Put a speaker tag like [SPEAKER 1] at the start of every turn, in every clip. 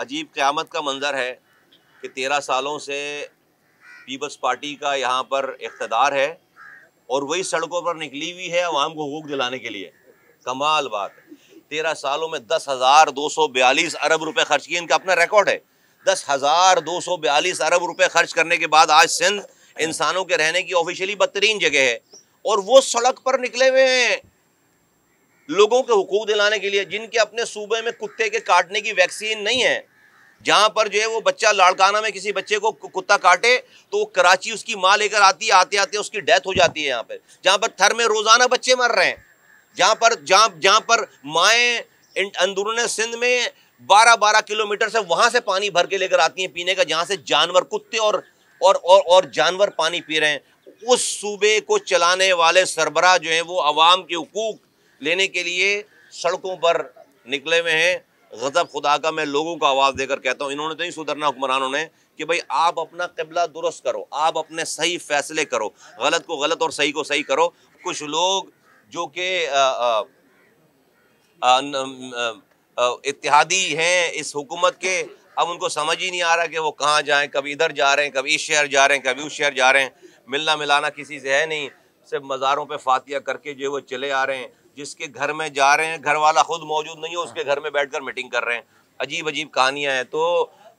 [SPEAKER 1] अजीब क़्यामत का मंज़र है कि तेरह सालों से पीपल्स पार्टी का यहाँ पर इकतदार है और वही सड़कों पर निकली हुई है आवाम को हकूक दिलाने के लिए कमाल बात है तेरह सालों में दस हज़ार दो सौ बयालीस अरब रुपये खर्च किए इनका अपना रिकॉर्ड है दस हज़ार दो सौ बयालीस अरब रुपये खर्च करने के बाद आज सिंध इंसानों के रहने की ऑफिशियली बदतरीन जगह है और वो सड़क पर निकले हुए हैं लोगों के हकूक दिलाने के लिए जिनके अपने सूबे में कुत्ते के काटने की वैक्सीन नहीं है जहाँ पर जो है वो बच्चा लाड़काना में किसी बच्चे को कुत्ता काटे तो वो कराची उसकी माँ लेकर आती है आते आते उसकी डेथ हो जाती है यहाँ पर जहाँ पर थर में रोज़ाना बच्चे मर रहे हैं जहाँ पर जहाँ जहाँ पर माएँ अंदरून सिंध में बारह बारह किलोमीटर से वहाँ से पानी भर के लेकर आती हैं पीने का जहाँ से जानवर कुत्ते और और और, और जानवर पानी पी रहे हैं उस सूबे को चलाने वाले सरबरा जो हैं वो आवाम के हकूक लेने के लिए सड़कों पर निकले हुए हैं गज़ब खुदा का मैं लोगों को आवाज़ देकर कहता हूँ इन्होंने तो नहीं सुधरना हुक्मरानों ने कि भाई आप अपना कबला दुरुस्त करो आप अपने सही फैसले करो गलत को गलत और सही को सही करो कुछ लोग जो कि इतिहादी हैं इस हुकूमत के अब उनको समझ ही नहीं आ रहा कि वो कहाँ जाएं कभी इधर जा रहे हैं कभी इस शहर जा रहे हैं कभी उस शहर जा रहे हैं मिलना मिलाना किसी से है नहीं सिर्फ मज़ारों पे फातिया करके जो वो चले आ रहे हैं जिसके घर में जा रहे हैं घर वाला खुद मौजूद नहीं है हाँ। उसके घर में बैठकर मीटिंग कर रहे हैं अजीब अजीब कहानियां हैं तो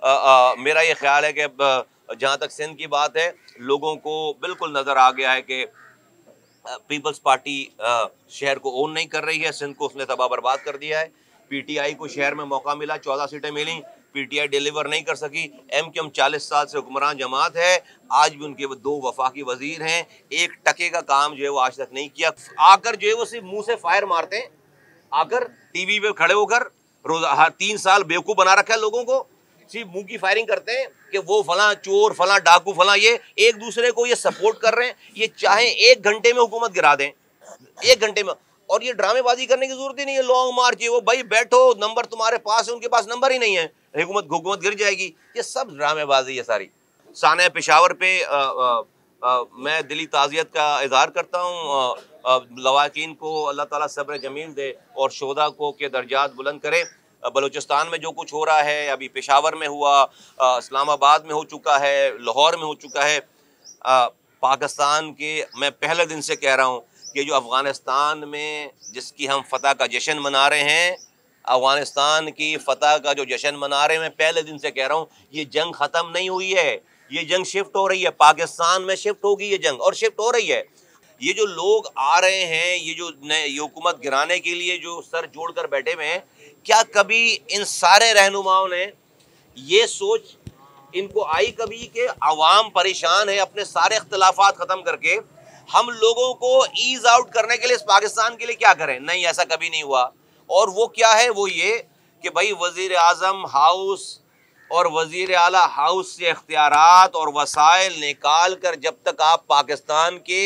[SPEAKER 1] आ, आ, मेरा ये ख्याल है कि अब जहाँ तक सिंध की बात है लोगों को बिल्कुल नज़र आ गया है कि पीपल्स पार्टी शहर को ओन नहीं कर रही है सिंध को उसने तबाह बर्बाद कर दिया है पीटीआई को शहर में मौका मिला चौदह सीटें मिली पीटीआई डिलीवर नहीं कर सकी एम के एम चालीस साल से हुक्मरान जमात है आज भी उनके दो वफाकी वजीर हैं एक टके का काम जो है वो आज तक नहीं किया आकर जो है वो सिर्फ मुंह से फायर मारते हैं आकर टीवी पे खड़े होकर रोज हर तीन साल बेवकूफ़ बना रखा है लोगों को सिर्फ मुंह की फायरिंग करते हैं कि वो फला चोर फला डाकू फला ये एक दूसरे को ये सपोर्ट कर रहे हैं ये चाहे एक घंटे में हुकूमत गिरा दें एक घंटे में और ये ड्रामेबाजी करने की जरूरत ही नहीं है लॉन्ग मार्च ये वो भाई बैठो नंबर तुम्हारे पास है उनके पास नंबर ही नहीं है हुकूमत हुकूमत गिर जाएगी ये सब ड्रामेबाजी है सारी साना पेशावर पे आ, आ, आ, मैं दिली ताज़ियत का इजहार करता हूँ लवाकिन को अल्लाह ताला सब्र जमीन दे और शोदा को के दर्जात बुलंद करे बलूचिस्तान में जो कुछ हो रहा है अभी पेशावर में हुआ इस्लामाबाद में हो चुका है लाहौर में हो चुका है पाकिस्तान के मैं पहले दिन से कह रहा हूँ कि जो अफ़गानिस्तान में जिसकी हम फतह का जश्न मना रहे हैं अफ़गानिस्तान की फतह का जो जश्न मना रहे हैं पहले दिन से कह रहा हूँ ये जंग ख़त्म नहीं हुई है ये जंग शिफ्ट हो रही है पाकिस्तान में शिफ्ट होगी ये जंग और शिफ्ट हो रही है ये जो लोग आ रहे हैं ये जो नए हुकूमत गिराने के लिए जो सर जोड़ कर बैठे हुए हैं क्या कभी इन सारे रहनुमाओं ने ये सोच इनको आई कभी कि आवाम परेशान है अपने सारे अख्तलाफात ख़त्म करके हम लोगों को ईज आउट करने के लिए इस पाकिस्तान के लिए क्या करें नहीं ऐसा कभी नहीं हुआ और वो क्या है वो ये कि भाई वज़ी अजम हाउस और वज़ी अला हाउस से अख्तियार और वसाइल निकाल कर जब तक आप पाकिस्तान के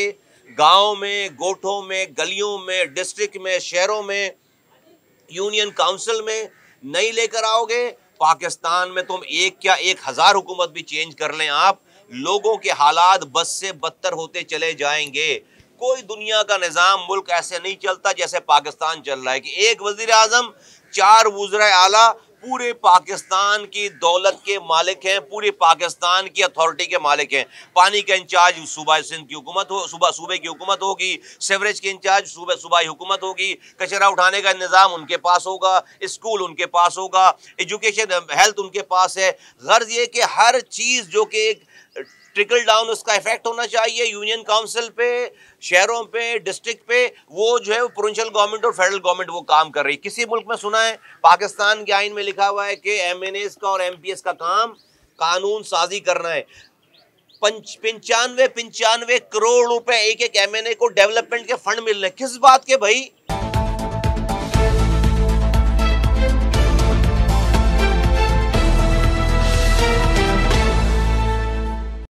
[SPEAKER 1] गाँव में गोठों में गलियों में डिस्ट्रिक्ट में शहरों में यूनियन काउंसिल में नहीं लेकर आओगे पाकिस्तान में तुम एक क्या एक हज़ार हुकूमत भी चेंज कर लें आप लोगों के हालात बस से बदतर होते चले जाएंगे कोई दुनिया का निज़ाम मुल्क ऐसे नहीं चलता जैसे पाकिस्तान चल रहा है कि एक वजीर अजम चार वज़रा आला पूरे पाकिस्तान की दौलत के मालिक हैं पूरे पाकिस्तान की अथॉरिटी के मालिक हैं पानी का इंचार्ज सूबा सिंध की हुकूमत हो सुबह सूबे की हुकूमत होगी सेवरेज के इंचार्ज सुबह सूबाई हुकूमत होगी कचरा उठाने का निज़ाम उनके पास होगा स्कूल उनके पास होगा एजुकेशन हेल्थ उनके पास है गर्ज ये कि हर चीज़ जो कि एक ट्रिकल डाउन उसका इफेक्ट होना चाहिए यूनियन काउंसिल पे शहरों पे डिस्ट्रिक्ट पे वो जो है प्रोविंशियल गवर्नमेंट और फेडरल गवर्नमेंट वो काम कर रही है किसी मुल्क में सुना है पाकिस्तान के आइन में लिखा हुआ है कि एम का और एम का काम कानून साजी करना है पंचानवे पंचानवे करोड़ रुपए एक एक एम को डेवलपमेंट के फंड मिल रहे किस बात के भाई